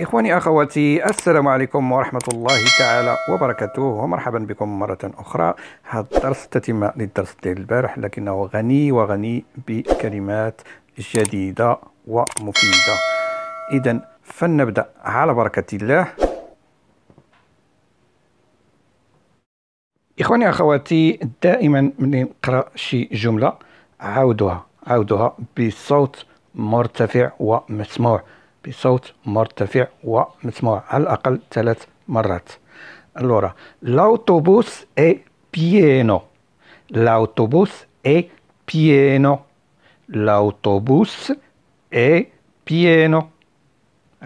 إخواني أخواتي السلام عليكم ورحمة الله تعالى وبركاته ومرحبا بكم مرة أخرى هذا الدرس تتم للدرس ديال البارح لكنه غني وغني بكلمات جديدة ومفيدة إذا فلنبدأ على بركة الله إخواني أخواتي دائما من نقرأ شي جملة عاودوها عاودوها بصوت مرتفع ومسموع بصوت مرتفع ومسموع على الأقل ثلاث مرات اللورا لاوتوبوس اي بيينو لاوتوبوس اي بيينو لاوتوبوس اي بيينو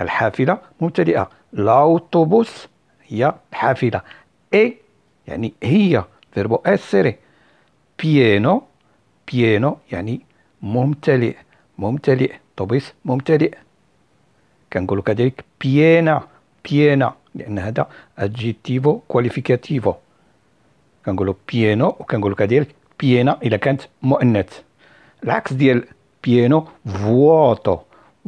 الحافلة ممتلئة لاوتوبوس هي حافلة اي يعني هي فيربو اسري بيينو بيينو يعني ممتلئ ممتلئ طبيس ممتلئ كنقولوا كذلك بيانا بيانا لان هذا ادجيتيفو كواليفيكاتيفو كنقولوا بيانو وكنقولوا كذلك بيانا الا كانت مؤنث العكس ديال بيانو فوتو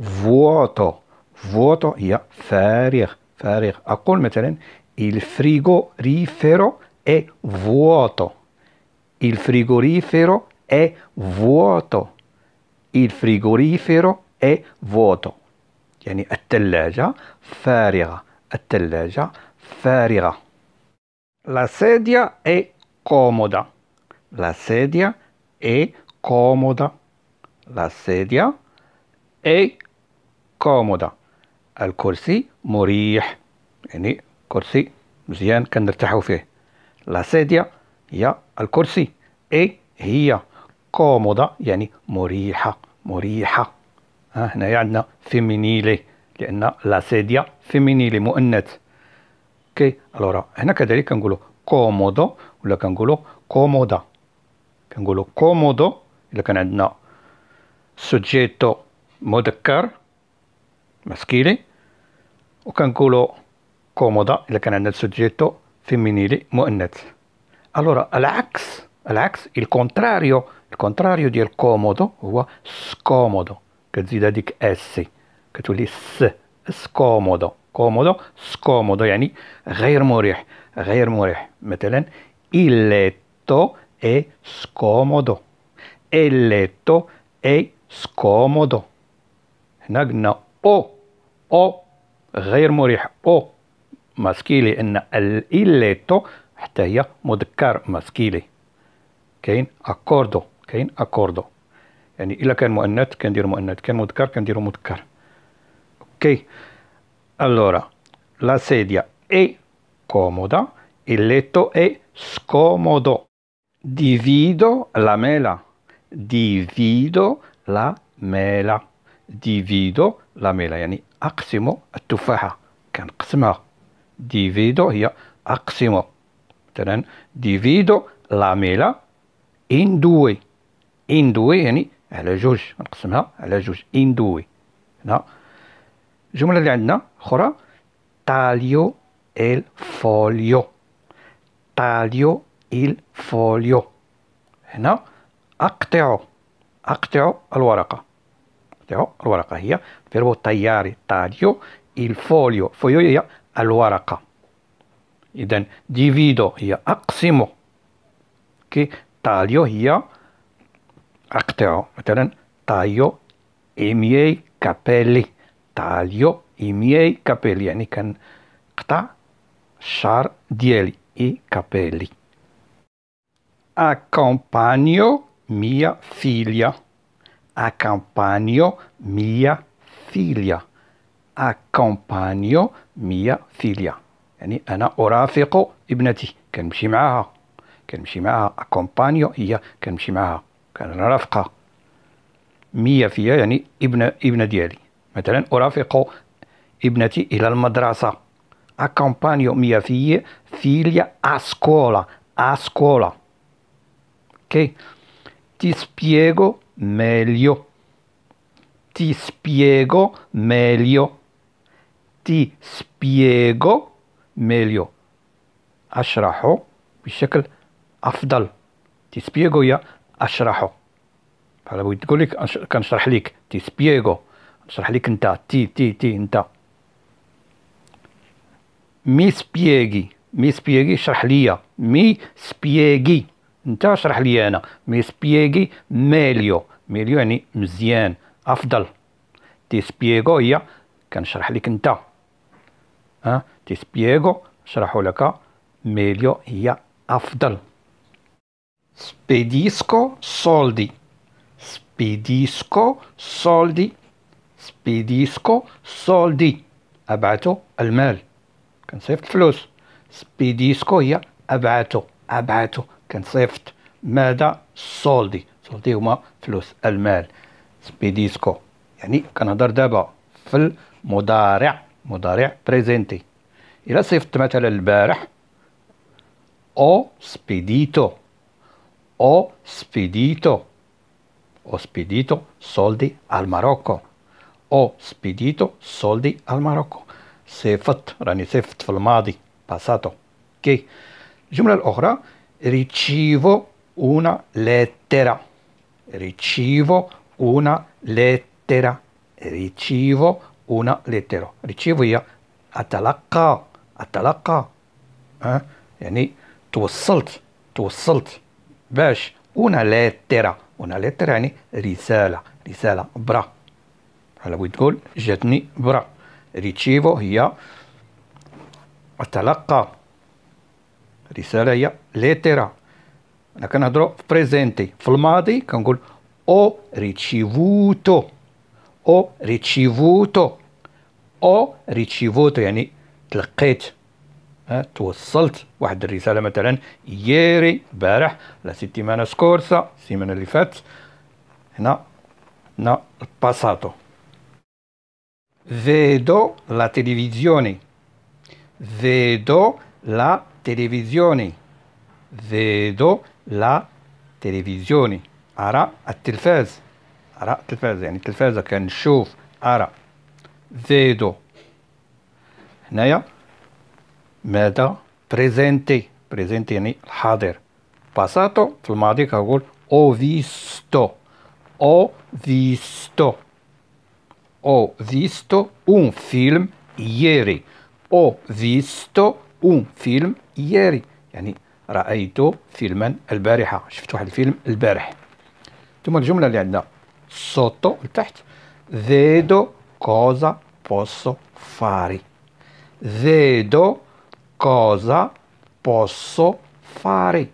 فوتو فوتو هي فارغ فارغ اقول مثلا il frigorifero è vuoto il frigorifero è vuoto il frigorifero è vuoto يعني الثلاجة فارغة الثلاجة فارغة La sedia è comoda. La sedia è comoda. La sedia è comoda. الكرسي مريح يعني كرسي مزيان كنرتاحو فيه لا سيديا هي الكرسي اي هي كومودا يعني مريحه مريحه هنايا عندنا فيمينيلي لان لا سيديا فيمينيلي مؤنث اوكي الوغ هنا كذلك كنقولوا كومودو ولا كنقولوا كومودا كنقولوا كومودو الا كان عندنا سوجيتو مذكر مسكيلي وكنقولوا كومودا الا كان عندنا سوجيتو فيمينيلي مؤنث الوغ العكس العكس الكونتراريو الكونتراريو ديال كومودو هو سكومودو كتزيد هذيك اس كتولي س سكومودو كومودو سكومودو يعني غير مريح غير مريح مثلا إليتو اي سكومودو إليتو اي سكومودو هنا قلنا او او غير مريح او ماسكيلي لان إليتو حتى هي مذكر ماسكيلي كاين اكوردو كاين اكوردو يعني الا كان مؤنث كندير مؤنث كان مذكر كنديروا مذكر اوكي الورا لا سيديا اي كومودا الليتو اي سكومودو ديفيدو لا ميلا ديفيدو لا ميلا ديفيدو لا ميلا يعني اقسم التفاحه كنقسمها ديفيدو هي اقسم مثلا ديفيدو لا ميلا ان دوي ان دوي يعني على جوج نقسمها على جوج ان دوي هنا الجمله اللي عندنا اخرى طاليو ال فوليو طاليو ال فوليو هنا اقطع اقطع الورقه اقطع الورقه هي فيربو تياري طاليو ال فوليو فوليو هي الورقه اذا ديفيدو هي اقسم كي طاليو هي أقطعه مثلا تايو إيمياي كابيلي تايو إيمياي كابيلي يعني كان قطع الشعر ديالي إي كابيلي أكامبانيو ميا فيليا أكامبانيو ميا فيليا أكامبانيو ميا فيليا يعني أنا أرافق ابنتي كنمشي معاها كنمشي معاها أكامبانيو هي كنمشي معاها كان رافقة مية فيها يعني ابن ابن ديالي مثلا أرافق ابنتي إلى المدرسة أكامبانيو مية في فيليا أسكولا أسكولا كي تسبيغو مليو تسبيغو مليو تسبيغو مليو أشرح بشكل أفضل تسبيغو يا اشرحه فلا بغيت نقول لك كنشرح لك تي سبيغو نشرح لك انت تي تي تي انت مي سبيغي مي سبيغي شرح ليا مي سبيغي انت شرح ليا انا مي سبيغي ميليو ميليو يعني مزيان افضل تي سبيغو هي كنشرح لك انت ها تي سبيغو شرحوا لك ميليو هي افضل spedisco soldi spedisco soldi spedisco soldi ابعتو المال كنصيفط فلوس سبيديسكو هي ابعتو ابعتو كنصيفط ماذا soldi سولدي هما فلوس المال سبيديسكو يعني كنهضر دابا في المضارع مضارع بريزنتي إلا صيفطت مثلا البارح أو سبيديتو ho spedito, ho spedito soldi al Marocco, ho spedito soldi al Marocco صيفطت راني صيفطت في passato ok الجملة ora, ricevo una lettera ricevo una lettera ricevo una lettera ricevo هي Eh? أتلقى tu يعني Tu توصلت باش اون lettera اون lettera يعني رسالة رسالة برا على بغيت تقول جاتني برا ريتشيفو هي أتلقى رسالة هي ليترا أنا كنهضرو في بريزنتي في الماضي كنقول أو ريتشيفوتو أو ريتشيفوتو أو ريتشيفوتو يعني تلقيت توصلت واحد الرساله مثلا ييري البارح لا سيتيمانا سكورسا السيمانه اللي فاتت هنا هنا الباساتو فيدو لا تيليفيزيوني فيدو لا تيليفيزيوني فيدو لا تيليفيزيوني ارى التلفاز ارى التلفاز يعني التلفازه كنشوف ارى فيدو هنايا ماذا بريزنتي بريزنتي يعني الحاضر باساتو في الماضي كنقول او فيستو او فيستو او visto un film ieri او visto un film ieri يعني رأيت فيلما البارحة شفت واحد الفيلم البارح ثم الجملة اللي عندنا sotto لتحت vedo كوزا posso فاري vedo cosa posso fare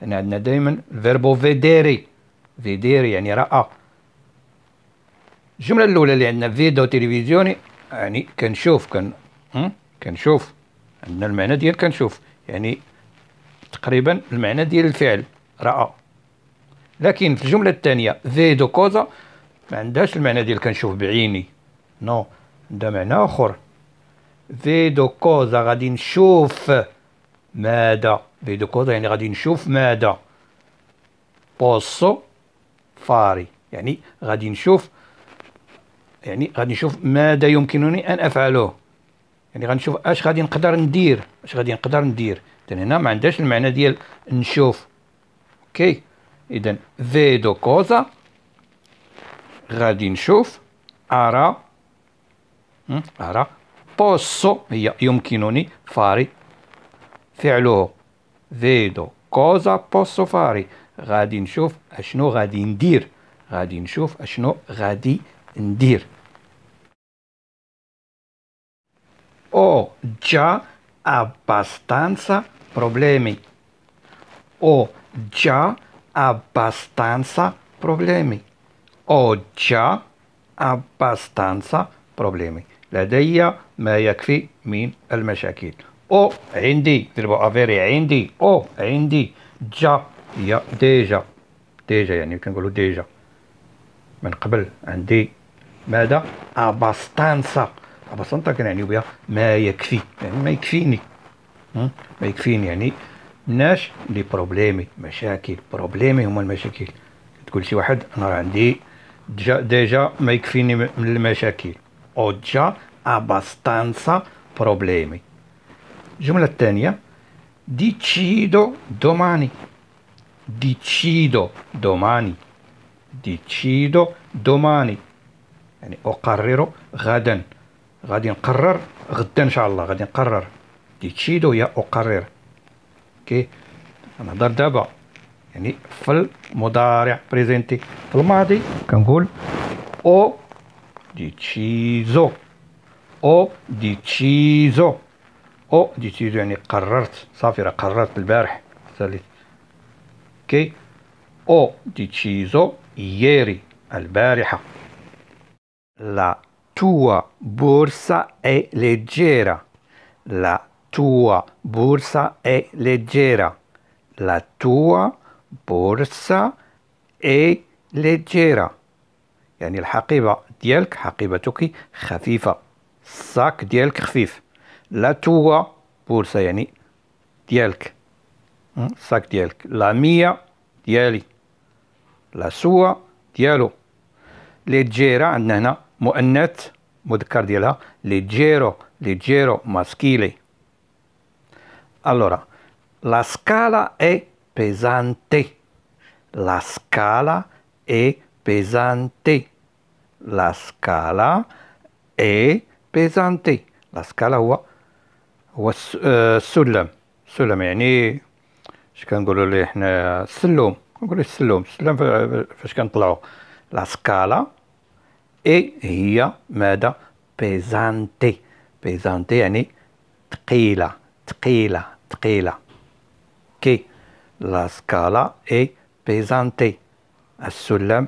يعني عندنا دايما فيربو فيديري فيديري يعني رأى الجملة الأولى اللي عندنا فيديو تلفزيوني يعني كنشوف كن كنشوف عندنا المعنى ديال كنشوف يعني تقريبا المعنى ديال الفعل رأى لكن في الجملة الثانية فيدو كوزا ما عندهاش المعنى ديال كنشوف بعيني نو no. عندها معنى آخر دو كوزا غادي نشوف ماذا دو كوزا يعني غادي نشوف ماذا بوسو فاري يعني غادي نشوف يعني غادي نشوف ماذا يمكنني ان افعله يعني غنشوف اش غادي نقدر ندير اش غادي نقدر ندير اذا هنا ما عندهاش المعنى ديال نشوف اوكي اذا فيدو كوزا غادي نشوف ارى ارى posso هي يمكنني fare فعله vedo cosa posso fare غادي نشوف اشنو غادي ندير غادي نشوف اشنو غادي ندير ho già abbastanza problemi ho già abbastanza problemi ho già abbastanza problemi لدي ما يكفي من المشاكل او عندي ضربوا افيري عندي او عندي جا هي ديجا ديجا يعني كنقولوا ديجا من قبل عندي ماذا اباستانسا اباستانسا كنعنيو بها ما يكفي يعني ما يكفيني ما يكفيني يعني ناش لي بروبليمي مشاكل بروبليمي هما المشاكل تقول شي واحد انا راه عندي ديجا ما يكفيني من المشاكل او ديجا abbastanza problemi الجملة الثانية decido domani decido domani decido domani يعني أقرر غدا غادي نقرر غدا إن شاء الله غادي نقرر decido هي أقرر كي نهضر دابا يعني في المضارع بريزنتي في الماضي كنقول او deciso او ديتشيزو او ديتشيزو يعني قررت صافي راه قررت البارح الثالث كي او ديتشيزو ييري البارحة لا توا بورسا اي ليجيرا لا توا بورسا اي ليجيرا لا توا بورسا اي ليجيرا يعني الحقيبة ديالك حقيبتك خفيفة الساك ديالك خفيف لا توا بورصة يعني ديالك الساك ديالك لا ميا ديالي لا سوا ديالو لي جيرا عندنا هنا مؤنث مذكر ديالها لي جيرو لي جيرو ماسكيلي allora la scala è pesante la scala è pesante la scala è pesante بيزانتي لاسكالا هو هو السلم السلم يعني اش كنقولوا ليه حنا السلوم كنقولوا السلوم السلم فاش كنطلعوا لاسكالا اي هي ماذا بيزانتي بيزانتي يعني ثقيله ثقيله ثقيله كي لا سكالا اي بيزانتي السلم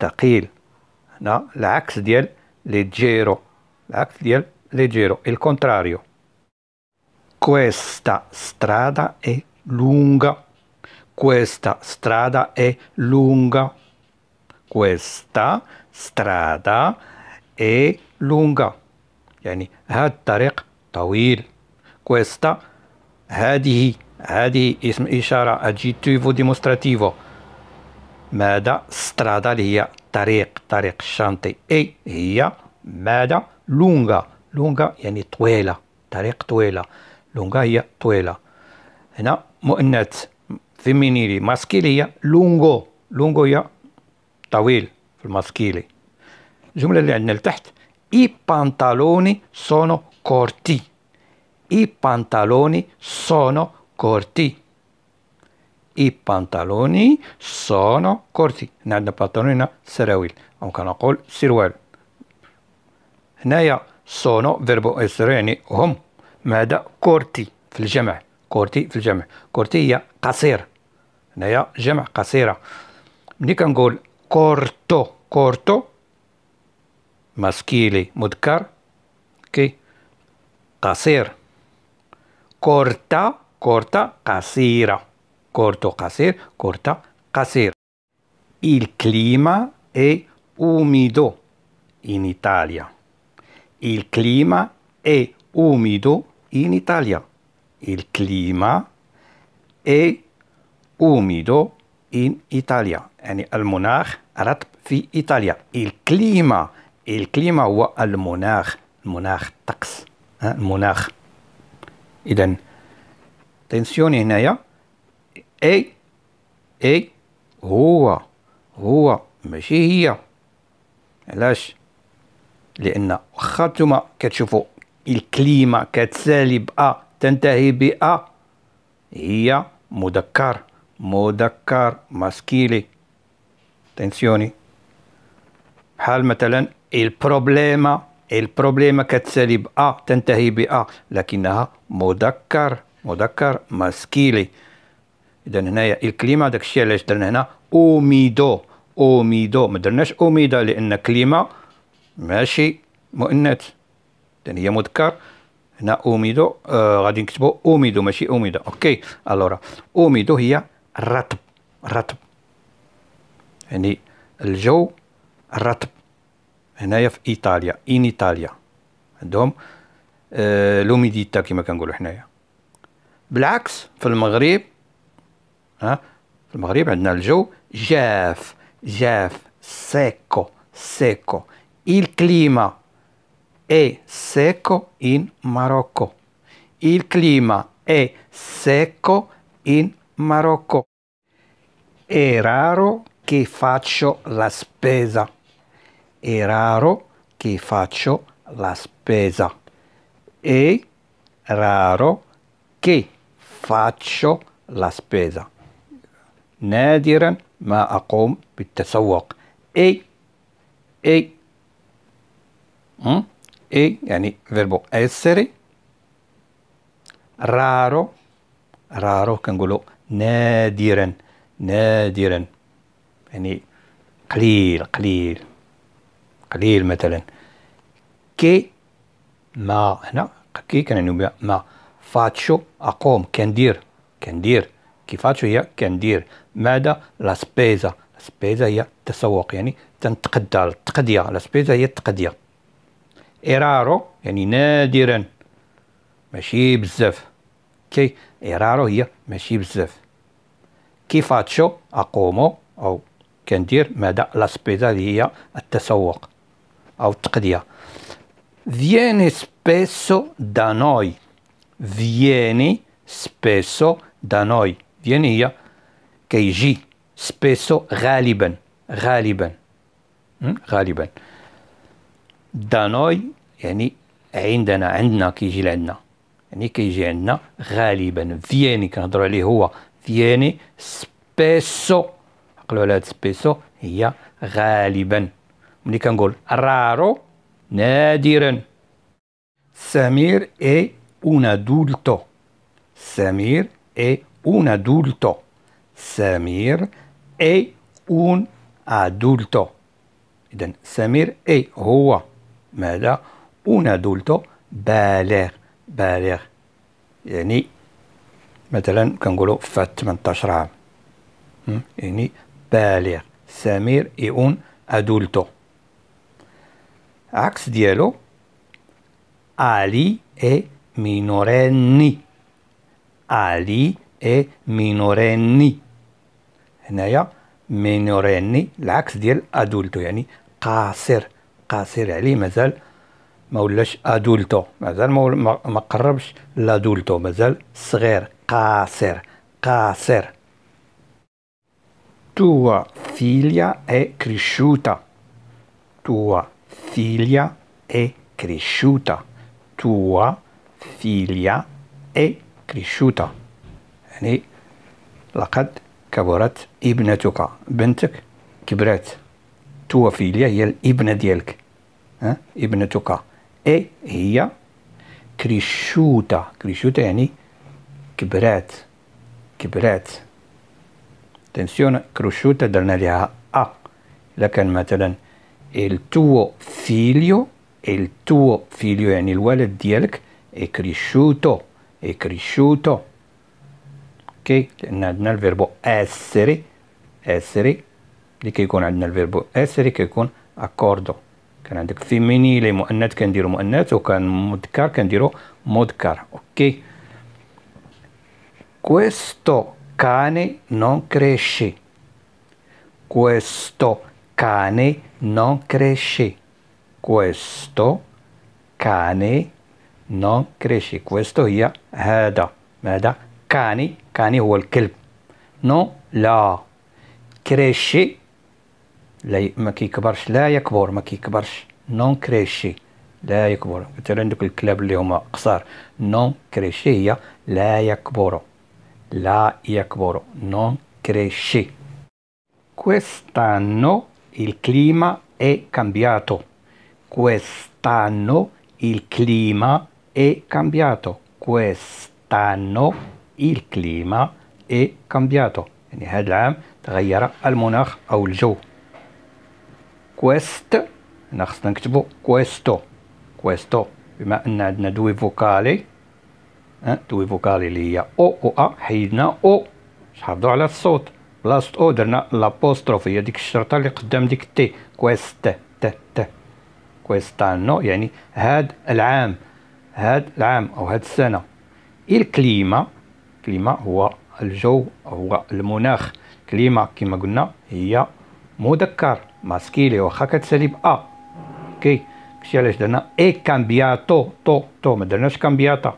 ثقيل هنا العكس ديال لي جيرو L'Actiel leggero è il contrario. Questa strada è lunga. Questa strada è lunga. Questa strada è lunga. يعني هذا الطريق طويل. Questa هذه هذه ism ishara aggettivo dimostrativo. ماذا strada اللي هي طريق طريق e أي هي ماذا لونغا لونغا يعني طويلة طريق طويلة لونغا هي طويلة هنا مؤنث فيمينيلي ماسكيلي هي لونغو لونغو هي طويل في الماسكيلي الجملة اللي عندنا لتحت اي بانتالوني سونو كورتي اي بانتالوني سونو كورتي اي بانتالوني سونو كورتي هنا عندنا بانتالوني هنا سراويل او كنقول سروال هنايا سونو فيربو اسر يعني هم ماذا كورتي في الجمع كورتي في الجمع كورتي هي قصير هنايا جمع قصيرة ملي كنقول كورتو كورتو ماسكيلي مذكر كي قصير كورتا كورتا قصيرة كورتو قصير كورتا قصير il clima è umido in Italia Il clima è umido in Italia. Il clima è umido in Italia. يعني المناخ رطب في إيطاليا. الكليما الكليما هو المناخ المناخ الطقس المناخ إذا تنسيوني هنايا اي اي هو هو ماشي هي علاش لان واخا نتوما كتشوفوا الكليما كتسالي بأ تنتهي بأ هي مذكر مذكر ماسكيلي تنسيوني بحال مثلا البروبليما البروبليما كتسالي بأ تنتهي بأ لكنها مذكر مذكر ماسكيلي اذا هنايا الكليما داكشي علاش درنا هنا اوميدو اوميدو ما درناش اوميدا لان كليما ماشي مؤنث لان هي مذكر هنا اوميدو آه غادي نكتبو اوميدو ماشي اوميدا اوكي الورا اوميدو هي الرطب الرطب يعني الجو الرطب هنايا في ايطاليا ان ايطاليا عندهم آه لوميديتا كما كنقولوا حنايا بالعكس في المغرب ها في المغرب عندنا الجو جاف جاف سيكو سيكو Il clima è secco in Marocco. Il clima è secco in Marocco. È raro che faccio la spesa. È raro che faccio la spesa. È raro che faccio la spesa. نادرا ما أقوم بالتسوق. أي e اي يعني فيربو essere raro raro كنقولو نادرا نادرا يعني قليل قليل قليل مثلا كي ما هنا كي كنعنيو بها ما فاتشو اقوم كندير كندير كيفاتشو هي كندير ماذا لا سبيزا سبيزا هي التسوق يعني تنتقدى التقديه لا سبيزا هي التقديه إرارو يعني نادرا ماشي بزاف كي إرارو هي ماشي بزاف كيفاتشو أقومو أو كندير مدى لاسبيزا اللي هي التسوق أو التقدية فيني سبيسو دا نوي فيني سبيسو دا نوي فيني هي كيجي سبيسو غالبا غالبا غالبا دانوي يعني عندنا عندنا كيجي لعندنا يعني كيجي عندنا غالبا فياني كنهضروا عليه هو فياني سبيسو عقلوا على هاد سبيسو هي غالبا ملي كنقول رارو نادرا سمير اي اون ادولتو سمير اي اون ادولتو سمير اي اون ادولتو اذا سمير أي هو ماذا؟ اون ادولتو بالغ بالغ يعني مثلا كنقولوا فات 18 عام يعني بالغ سمير اي اون ادولتو عكس ديالو علي اي مينوريني علي اي مينوريني هنايا مينوريني العكس ديال ادولتو يعني قاصر قاصر عليه مازال ما ولاش ادولتو مازال ما, ما قربش لادولتو مازال صغير قاصر قاصر توا فيليا اي كريشوتا توا فيليا اي كريشوتا توا فيليا اي كريشوتا يعني لقد كبرت ابنتك بنتك كبرت tua figlia il Ibn Dielk, eh? Ibn Tuqa, e hija cresciuta, cresciuta yani, kibret, kibret, attenzione, cresciuta dal nariha A, لكن مثلا il tuo figlio, il tuo figlio, yani il walid dielk, è cresciuto, è cresciuto, ok? Nel verbo essere, essere, اللي كيكون عندنا الفيربو اسري كيكون اكوردو كان عندك فيميني لي مؤنث كنديرو مؤنث وكان مذكر كنديرو مذكر اوكي questo cane non cresce questo cane non cresce questo cane non cresce questo هي هذا ماذا كاني كاني هو الكلب نو لا كريشي لا ما كيكبرش لا يكبر ما كيكبرش نون كريشي لا يكبر مثلا دوك الكلاب اللي هما قصار نون كريشي هي لا يكبر لا يكبر نون كريشي كويستانو الكليما اي كامبياتو كويستانو الكليما اي كامبياتو كويستانو الكليما اي كامبياتو يعني هذا العام تغير المناخ أو الجو كويست هنا خصنا نكتبو كويستو كويستو بما ان عندنا دوي فوكالي دوي فوكالي اللي هي او او ا حيدنا او حافظوا على الصوت بلاصه او درنا لابوستروف هي ديك الشرطه اللي قدام ديك تي كويست ت ت كويستانو يعني هاد العام هاد العام او هاد السنه الكليما كليما هو الجو هو المناخ كليما كما قلنا هي مذكر maschile o Hakatzerib A, ah, ok? sia l'esdana è cambiato, to, to, ma dana scambiata.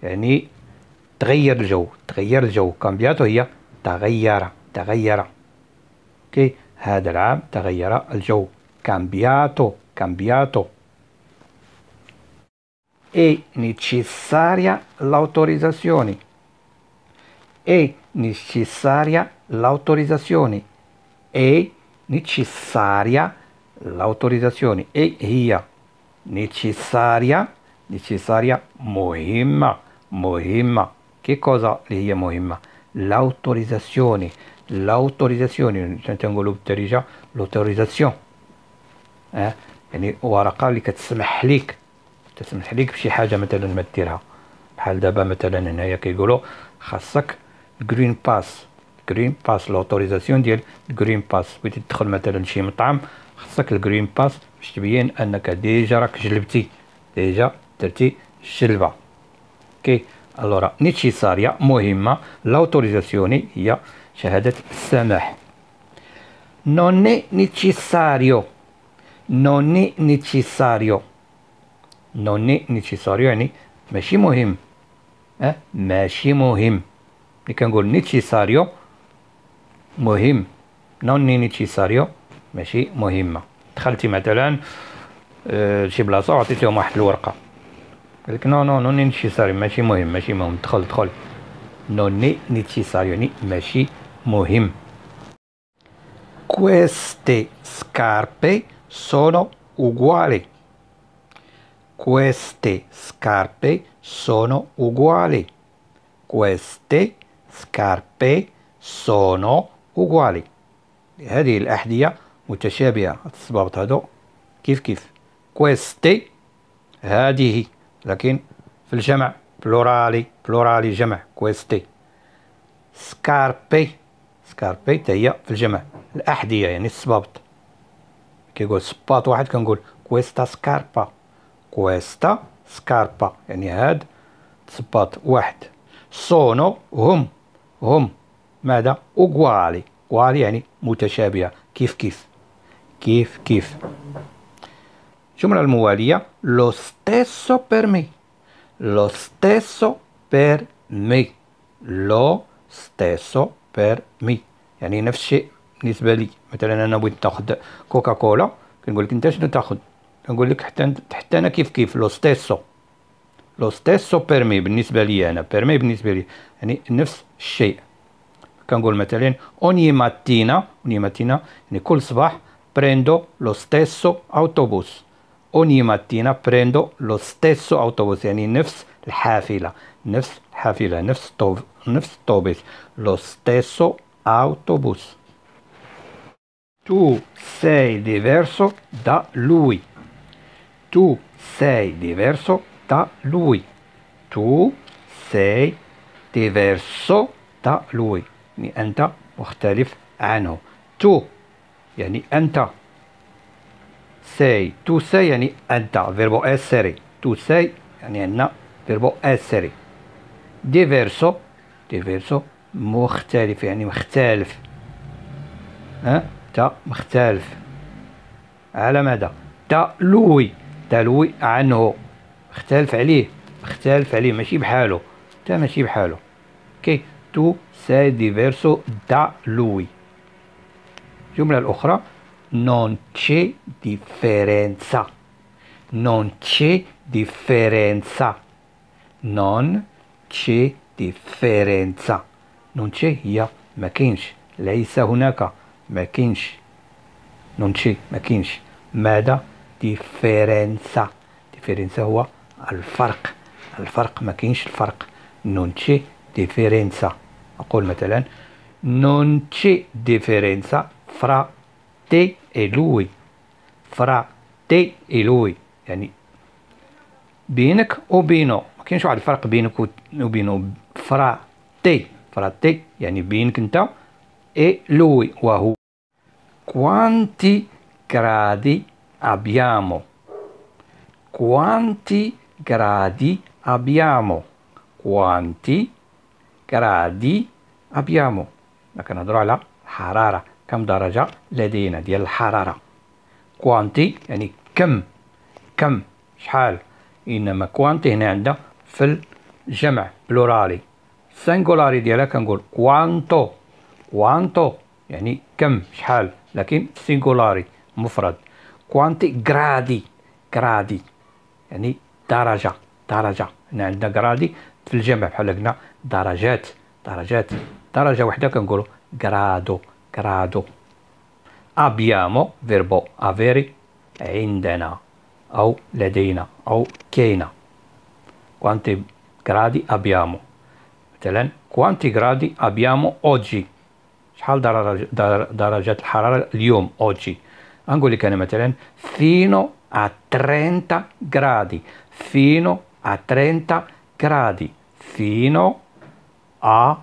Yani تغير جو تغير جو كمبياتو هي تغير تغير اوكي هذا العام تغير الجو cambiato cambiato è necessaria l'autorizzazione è necessaria l'autorizzazione è necessaria l'autorizzazione e ia necessaria necessaria مهمة مهمة che cosa le ia مهمة l'autorizzazione l'autorizzazione tengo بالدارجة l'autorizzazione eh يعني ورقة اللي كتسمح ليك تسمح ليك بشي حاجة مثلا ما ديرها بحال دابا مثلا هنايا كيقولوا خاصك جرين باس جرين باس لوتوريزاسيون ديال جرين باس بغيتي تدخل مثلا شي مطعم خصك الجرين باس باش تبين انك ديجا راك جلبتي ديجا درتي الجلبه اوكي الورا نيتشيساريا مهمه لوتوريزاسيوني هي شهاده السماح نوني نيتشيساريو نوني نيتشيساريو نوني نيتشيساريو يعني ماشي مهم أه؟ ماشي مهم اللي كنقول نيتشيساريو مهم نوني نيتيساريو ماشي مهمه دخلتي مثلا أه شي بلاصه وعطيت لهم واحد الورقه قال لك نو نو نوني نيتيساريو ماشي مهم ماشي مهم دخل دخل نوني نيتيساريو ني ماشي مهم queste scarpe sono uguali queste scarpe sono uguali queste scarpe sono وكوالي هذه الأحذية متشابهة التصبابط هادو كيف كيف كويستي هذه لكن في الجمع بلورالي بلورالي جمع كويستي سكاربي سكاربي تاهي هي في الجمع الأحذية يعني الصبابط كيقول صباط واحد كنقول كويستا سكاربا كويستا سكاربا يعني هاد صباط واحد سونو هم هم ماذا اوغوالي اوغوالي يعني متشابهه كيف كيف كيف كيف الجمله المواليه لو ستيسو بير مي لو ستيسو بير مي لو ستيسو بير مي يعني نفس الشيء بالنسبه لي مثلا انا بغيت ناخذ كوكا كولا كنقول لك انت شنو تاخذ كنقول لك حتى حتى انا كيف كيف لو ستيسو لو ستيسو بيرمي بالنسبه لي انا بيرمي بالنسبه لي يعني نفس الشيء كنقول مثلا ogni mattina ogni mattina يعني كل صباح prendo lo stesso autobus ogni mattina prendo lo stesso autobus يعني نفس الحافلة نفس الحافلة نفس طوب نفس الطوبيس lo stesso autobus tu sei diverso da lui tu sei diverso da lui tu sei diverso da lui يعني أنت مختلف عنه تو يعني أنت ساي تو ساي يعني أنت فيربو أسري تو ساي يعني عندنا فيربو أسري ديفيرسو ديفيرسو مختلف يعني مختلف ها تا مختلف على ماذا تا لوي تا لوي عنه مختلف عليه مختلف عليه ماشي بحاله تا ماشي بحاله كي tu sei diverso da lui Giumla الأخرى non c'è differenza non c'è differenza non c'è differenza non c'è io, ma kinsh. Lei sa unaka, ma kinsh. non c'è ما كاينش ماذا differenza differenza هو الفرق الفرق ما كاينش الفرق non c'è differenza أقول مثلا non c'è differenza fra te e lui fra te e lui يعني بينك وبينه ما كاينش واحد الفرق بينك وبينه فرا تي فرا تي يعني بينك انت e lui وهو quanti gradi abbiamo quanti gradi abbiamo quanti gradi abbiamo? ابيامو ما كنهضروا على حراره كم درجه لدينا ديال الحراره كوانتي يعني كم كم شحال انما كوانتي هنا عندنا في الجمع بلورالي سنغولاري ديالها كنقول كوانتو كوانتو يعني كم شحال لكن سنغولاري مفرد كوانتي غرادي غرادي يعني درجه درجه هنا عندنا غرادي في الجمع بحال قلنا درجات درجات درجة وحدة كنقولوا grado grado abbiamo verbo avere indena o لدينا o كينا quanti gradi abbiamo مثلا quanti gradi abbiamo oggi شحال درجة الحرارة اليوم oggi نقول لك أنا مثلا fino a 30 gradi fino a 30 gradi fino a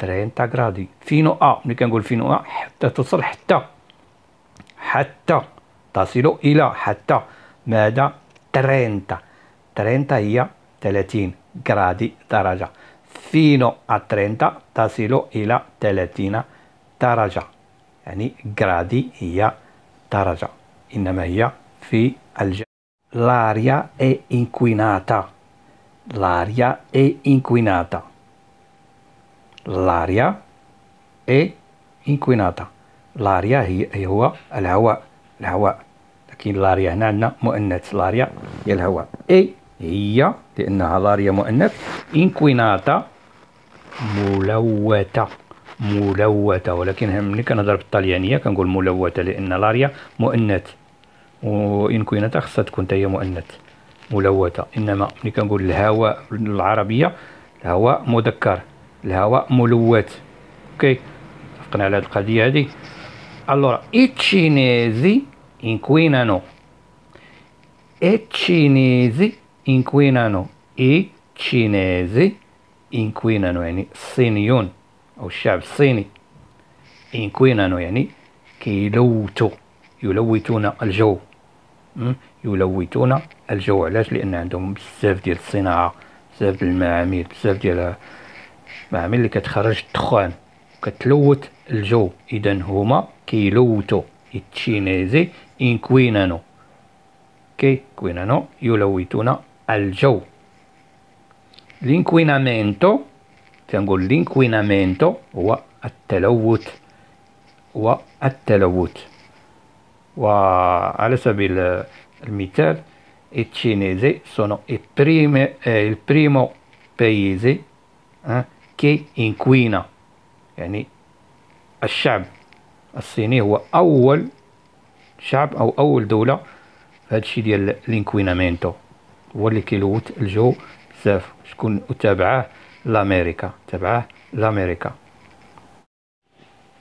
30 غرادي فينو أ ملي كنقول فينو أ حتى توصل حتى حتى تصل إلى حتى ماذا 30 30 هي 30 غرادي درجة فينو a 30 تصل إلى 30 درجة يعني غرادي هي درجة إنما هي في الجو L'aria è inquinata. L'aria è inquinata. l'aria è inquinata l'aria هي هو الهواء الهواء لكن l'aria هنا عندنا مؤنث الاريا هي الهواء اي هي لانها الاريا مؤنث انكويناتا ملوثه ملوثه ولكن ملي كنهضر بالطليانيه كنقول ملوثه لان الاريا مؤنث وانكويناتا خصها تكون تاهي هي مؤنث ملوثه انما ملي كنقول الهواء بالعربيه الهواء مذكر الهواء ملوث اوكي اتفقنا على هذه القضيه هذه allora i انكوينانو inquinano انكوينانو اي تشينيزي انكوينانو يعني الصينيون او الشعب الصيني انكوينانو يعني كيلوتو يلوتون الجو يلوتون الجو علاش لان عندهم بزاف ديال الصناعه بزاف ديال المعامل بزاف ديال مع ملي كتخرج الدخان كتلوت الجو اذا هما كيلوتو التشينيزي انكوينانو كي كوينانو يلوتون الجو لينكوينامينتو تنقول لينكوينامينتو هو التلوث هو التلوث وعلى سبيل المثال التشينيزي سونو اي بريمي اي eh, il كي إنكوينا يعني الشعب الصيني هو أول شعب أو أول دولة في هذا الشيء ديال الإنكوينامينتو هو اللي كيلوت الجو بزاف شكون تابعاه لأمريكا تابعاه l'America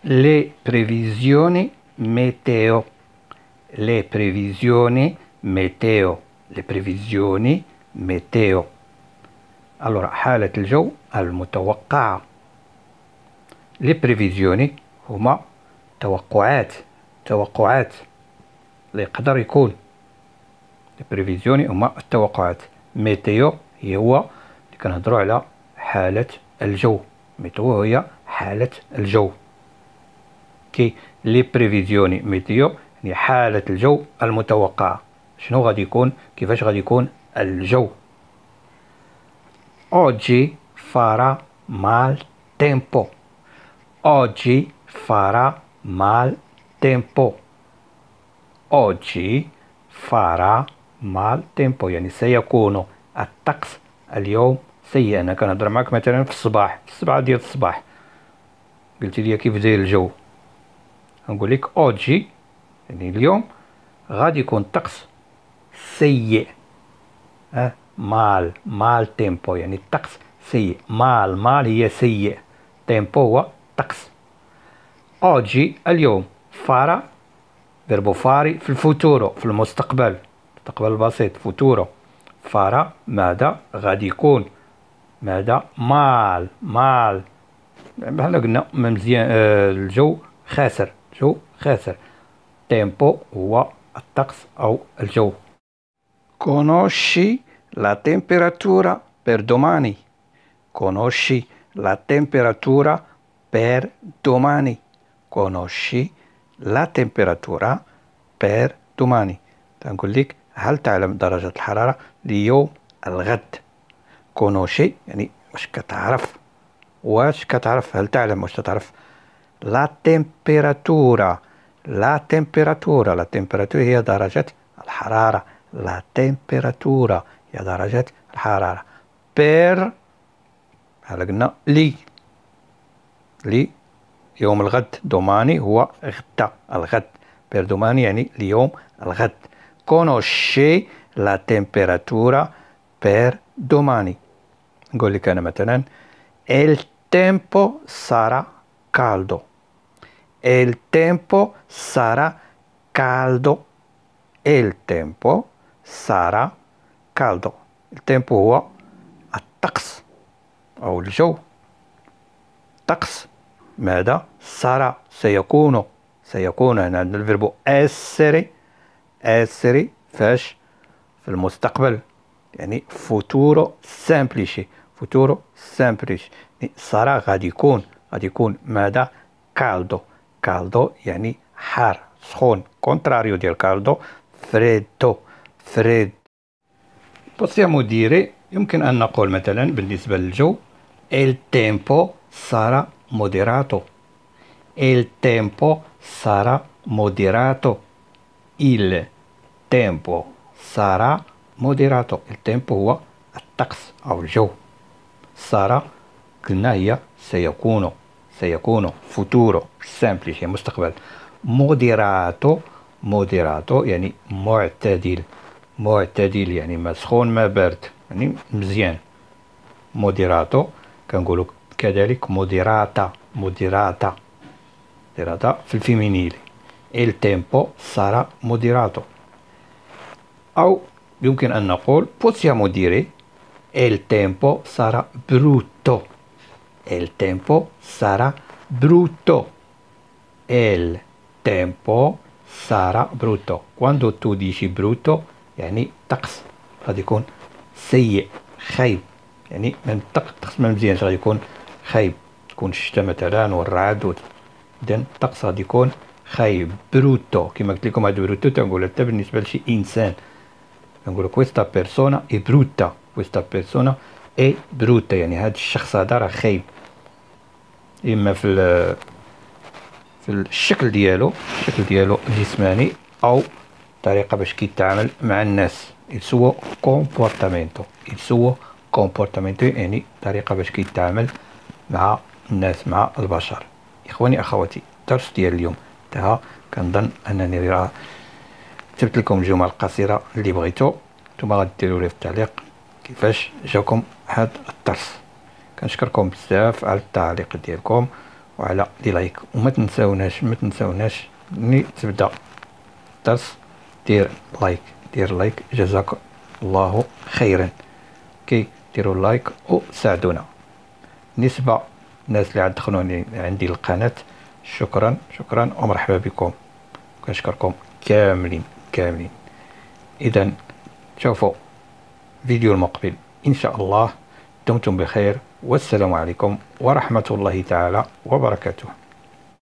لي بريفيزيوني ميتيو لي بريفيزيوني ميتيو, لي بريفيزيوني ميتيو. الورا حالة الجو المتوقعة لي بريفيزيوني هما توقعات توقعات لي يقدر يكون لي بريفيزيوني هما التوقعات ميتيو هي هو اللي كنهضروا على حالة الجو ميتيو هي حالة الجو كي لي بريفيزيوني ميتيو يعني حالة الجو المتوقعة شنو غادي يكون كيفاش غادي يكون الجو Oggi farà mal tempo. Oggi farà mal tempo. Oggi farà mal tempo يعني سيكون الطقس اليوم سيء انا كنهضر معك مثلا في الصباح في السبعة ديال الصباح قلت لي كيف داير الجو نقول لك اوجي يعني اليوم غادي يكون الطقس سيء أه مال مال تيمبو يعني الطقس سيء مال مال هي سيء تيمبو هو طقس اوجي اليوم فارا فيربو فاري في الفوتورو في المستقبل المستقبل البسيط فوتورو فارا ماذا غادي يكون ماذا مال مال بحال قلنا مزيان آه، الجو خاسر جو خاسر تيمبو هو الطقس او الجو كونوشي la temperatura per domani. Conosci la temperatura per domani. Conosci la temperatura per domani. تنقول لك هل تعلم درجة الحرارة ليوم الغد كونوشي يعني واش كتعرف واش كتعرف هل تعلم واش تعرف؟ لا تمبيراتورا لا تمبيراتورا لا تمبيراتورا هي درجة الحرارة لا تمبيراتورا هي درجة الحرارة بير بحال قلنا لي لي يوم الغد دوماني هو غدا الغد بير دوماني يعني اليوم الغد كونوشي لا تمبيراتورا بير دوماني نقول لك أنا مثلا il tempo sarà caldo il tempo sarà caldo il tempo sarà كالدو التيمبو هو الطقس أو الجو طقس ماذا سارا سيكون سيكون هنا عندنا الفيربو أسري أسري فاش في المستقبل يعني فوتورو سامبليشي فوتورو سامبليشي يعني سارا غادي يكون غادي يكون ماذا كالدو كالدو يعني حار سخون كونتراريو ديال كالدو فريدو فريدو Possiamo dire يمكن أن نقول مثلا بالنسبة للجو il tempo sarà moderato il tempo sarà moderato il tempo sarà moderato il tempo هو الطقس أو الجو sarà قلنا هي سيكون سيكون futuro semplice مستقبل moderato moderato يعني معتدل معتدل يعني ما سخون ما بارد يعني مزيان موديراتو كنقولوا كذلك موديراتا موديراتا موديراتا في الفيمينيلي il tempo sarà moderato أو يمكن أن نقول possiamo dire il tempo sarà brutto il tempo sarà brutto il tempo sarà brutto quando tu dici brutto يعني الطقس غادي يكون سيء خايب يعني الطقس ما مزيانش غادي يكون خايب تكون الشتاء مثلا والرعد اذا الطقس غادي يكون خايب بروتو كما قلت لكم هذا بروتو تنقول حتى بالنسبه لشي انسان تنقول كويستا بيرسونا اي بروتا كويستا بيرسونا اي بروتا يعني هذا الشخص هذا راه خايب اما في في الشكل ديالو الشكل ديالو الجسماني او طريقه باش كيتعامل مع الناس il كومبورتامينتو comportamento كومبورتامينتو يعني طريقه باش كيتعامل مع الناس مع البشر اخواني اخواتي الدرس ديال اليوم انتهى كنظن انني راه كتبت لكم الجمل القصيره اللي بغيتو نتوما غديروا لي في التعليق كيفاش جاكم هاد الدرس كنشكركم بزاف على التعليق ديالكم وعلى لي لايك وما تنساوناش ما تنساوناش ملي تبدا الدرس دير لايك دير لايك جزاك الله خيرا كي ديروا لايك وساعدونا نسبة الناس اللي دخلوني عندي القناة شكرا شكرا ومرحبا بكم كنشكركم كاملين كاملين اذا شوفوا فيديو المقبل ان شاء الله دمتم بخير والسلام عليكم ورحمة الله تعالى وبركاته